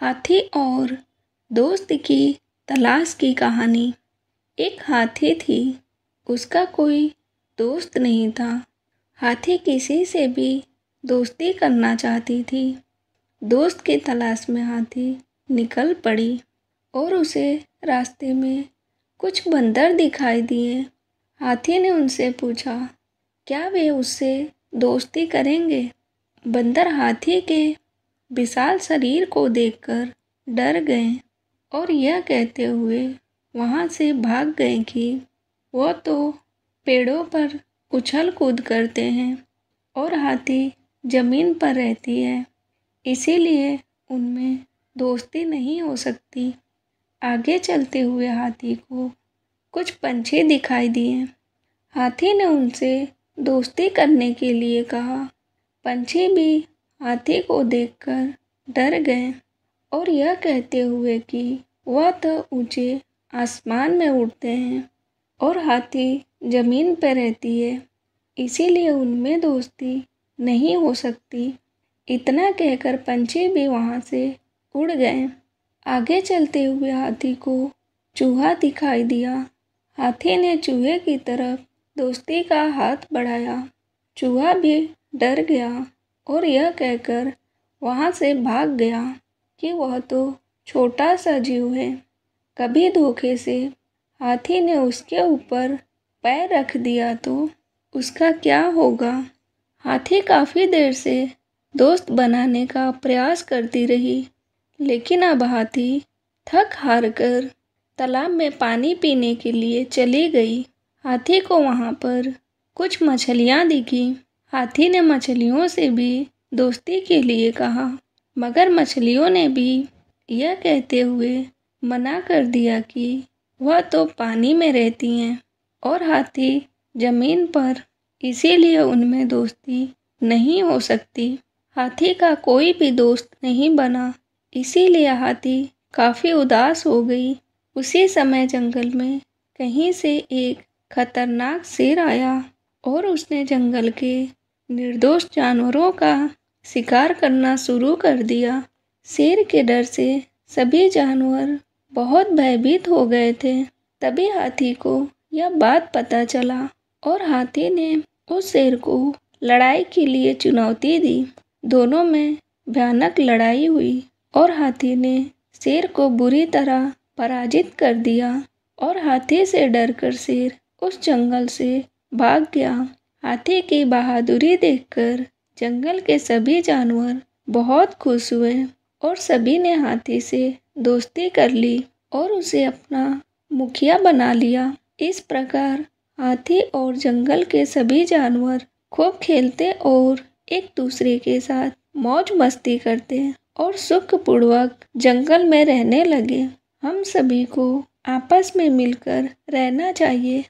हाथी और दोस्त की तलाश की कहानी एक हाथी थी उसका कोई दोस्त नहीं था हाथी किसी से भी दोस्ती करना चाहती थी दोस्त की तलाश में हाथी निकल पड़ी और उसे रास्ते में कुछ बंदर दिखाई दिए हाथी ने उनसे पूछा क्या वे उससे दोस्ती करेंगे बंदर हाथी के विशाल शरीर को देखकर डर गए और यह कहते हुए वहाँ से भाग गए कि वह तो पेड़ों पर उछल कूद करते हैं और हाथी ज़मीन पर रहती है इसीलिए उनमें दोस्ती नहीं हो सकती आगे चलते हुए हाथी को कुछ पंछी दिखाई दिए हाथी ने उनसे दोस्ती करने के लिए कहा पंछी भी हाथी को देखकर डर गए और यह कहते हुए कि वह तो ऊँचे आसमान में उड़ते हैं और हाथी ज़मीन पर रहती है इसीलिए उनमें दोस्ती नहीं हो सकती इतना कहकर पंछी भी वहाँ से उड़ गए आगे चलते हुए हाथी को चूहा दिखाई दिया हाथी ने चूहे की तरफ दोस्ती का हाथ बढ़ाया चूहा भी डर गया और यह कहकर वहाँ से भाग गया कि वह तो छोटा सा जीव है कभी धोखे से हाथी ने उसके ऊपर पैर रख दिया तो उसका क्या होगा हाथी काफ़ी देर से दोस्त बनाने का प्रयास करती रही लेकिन अब हाथी थक हार कर तालाब में पानी पीने के लिए चली गई हाथी को वहाँ पर कुछ मछलियाँ दिखीं हाथी ने मछलियों से भी दोस्ती के लिए कहा मगर मछलियों ने भी यह कहते हुए मना कर दिया कि वह तो पानी में रहती हैं और हाथी ज़मीन पर इसीलिए उनमें दोस्ती नहीं हो सकती हाथी का कोई भी दोस्त नहीं बना इसीलिए हाथी काफ़ी उदास हो गई उसी समय जंगल में कहीं से एक खतरनाक शेर आया और उसने जंगल के निर्दोष जानवरों का शिकार करना शुरू कर दिया शेर के डर से सभी जानवर बहुत भयभीत हो गए थे तभी हाथी को यह बात पता चला और हाथी ने उस शेर को लड़ाई के लिए चुनौती दी दोनों में भयानक लड़ाई हुई और हाथी ने शेर को बुरी तरह पराजित कर दिया और हाथी से डरकर शेर उस जंगल से भाग गया हाथी की बहादुरी देखकर जंगल के सभी जानवर बहुत खुश हुए और सभी ने हाथी से दोस्ती कर ली और उसे अपना मुखिया बना लिया इस प्रकार हाथी और जंगल के सभी जानवर खूब खेलते और एक दूसरे के साथ मौज मस्ती करते और सुखपूर्वक जंगल में रहने लगे हम सभी को आपस में मिलकर रहना चाहिए